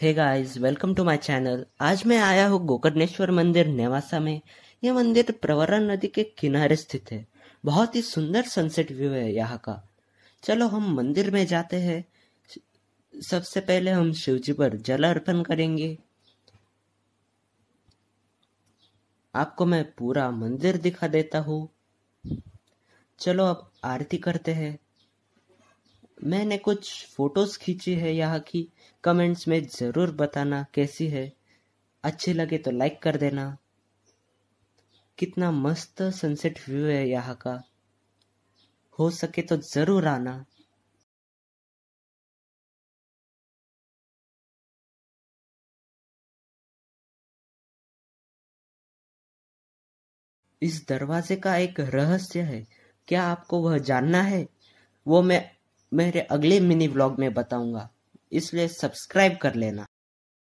hey guys welcome to my channel आज मैं आया हूँ गोकर्णेश्वर मंदिर नेवासा में यह मंदिर प्रवरा नदी के किनारे स्थित है बहुत ही सुंदर सनसेट व्यू है यहाँ का चलो हम मंदिर में जाते हैं सबसे पहले हम शिव जी पर जल अर्पण करेंगे आपको मैं पूरा मंदिर दिखा देता हूँ चलो अब आरती करते हैं मैंने कुछ फ़ोटोज़ खींची है यहाँ की कमेंट्स में ज़रूर बताना कैसी है अच्छी लगे तो लाइक कर देना कितना मस्त सनसेट व्यू है यहाँ का हो सके तो ज़रूर आना इस दरवाजे का एक रहस्य है क्या आपको वह जानना है वो मैं मेरे अगले मिनी ब्लॉग में बताऊंगा इसलिए सब्सक्राइब कर लेना